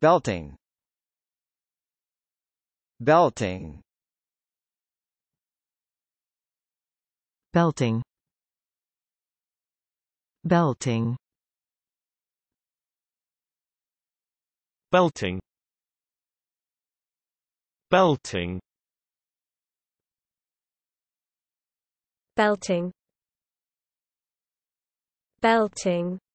belting belting belting belting belting belting belting belting